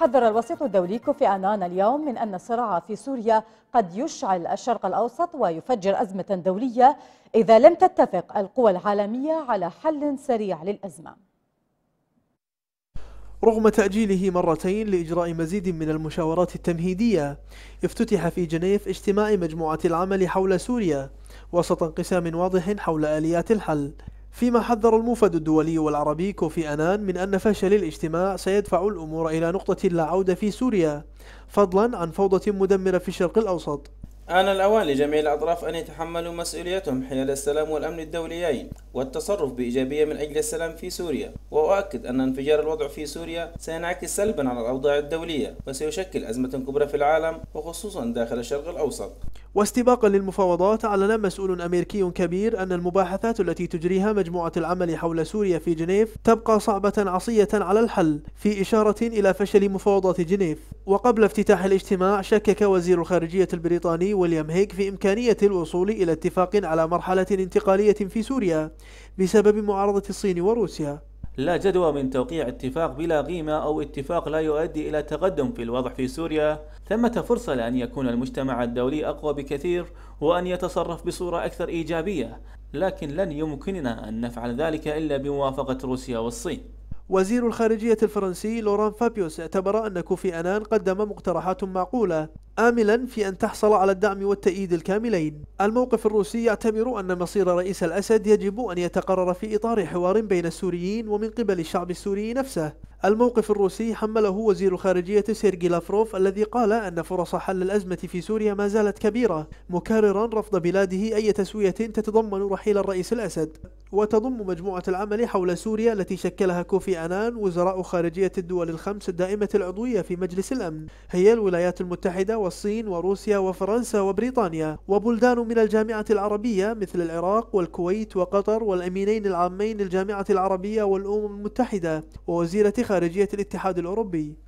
حذر الوسيط الدولي كوفي أنان اليوم من أن الصراع في سوريا قد يشعل الشرق الأوسط ويفجر أزمة دولية إذا لم تتفق القوى العالمية على حل سريع للأزمة رغم تأجيله مرتين لإجراء مزيد من المشاورات التمهيدية افتتح في جنيف اجتماع مجموعة العمل حول سوريا وسط انقسام واضح حول آليات الحل فيما حذر الموفد الدولي والعربي كوفي أنان من أن فشل الاجتماع سيدفع الأمور إلى نقطة لا عودة في سوريا فضلا عن فوضى مدمرة في الشرق الأوسط آن الأوان لجميع الأطراف أن يتحملوا مسؤوليتهم حيال السلام والأمن الدوليين والتصرف بإيجابية من أجل السلام في سوريا وأؤكد أن انفجار الوضع في سوريا سينعكس سلبا على الأوضاع الدولية وسيشكل أزمة كبرى في العالم وخصوصا داخل الشرق الأوسط واستباقا للمفاوضات أعلن مسؤول أمريكي كبير أن المباحثات التي تجريها مجموعة العمل حول سوريا في جنيف تبقى صعبة عصية على الحل في إشارة إلى فشل مفاوضات جنيف وقبل افتتاح الاجتماع شكك وزير الخارجية البريطاني ويليام هيك في إمكانية الوصول إلى اتفاق على مرحلة انتقالية في سوريا بسبب معارضة الصين وروسيا لا جدوى من توقيع اتفاق بلا قيمة أو اتفاق لا يؤدي إلى تقدم في الوضع في سوريا ثمة فرصة لأن يكون المجتمع الدولي أقوى بكثير وأن يتصرف بصورة أكثر إيجابية لكن لن يمكننا أن نفعل ذلك إلا بموافقة روسيا والصين وزير الخارجية الفرنسي لوران فابيوس اعتبر أن كوفي أنان قدم مقترحات معقولة آملا في أن تحصل على الدعم والتأييد الكاملين الموقف الروسي يعتبر أن مصير رئيس الأسد يجب أن يتقرر في إطار حوار بين السوريين ومن قبل الشعب السوري نفسه الموقف الروسي حمله وزير الخارجية سيرجي لافروف الذي قال أن فرص حل الأزمة في سوريا ما زالت كبيرة مكررا رفض بلاده أي تسوية تتضمن رحيل الرئيس الأسد وتضم مجموعة العمل حول سوريا التي شكلها كوفي أنان وزراء خارجية الدول الخمس الدائمة العضوية في مجلس الأمن هي الولايات المتحدة والصين وروسيا وفرنسا وبريطانيا وبلدان من الجامعة العربية مثل العراق والكويت وقطر والأمينين العامين للجامعة العربية والأمم المتحدة ووزيرة خارجية خارجية الاتحاد الأوروبي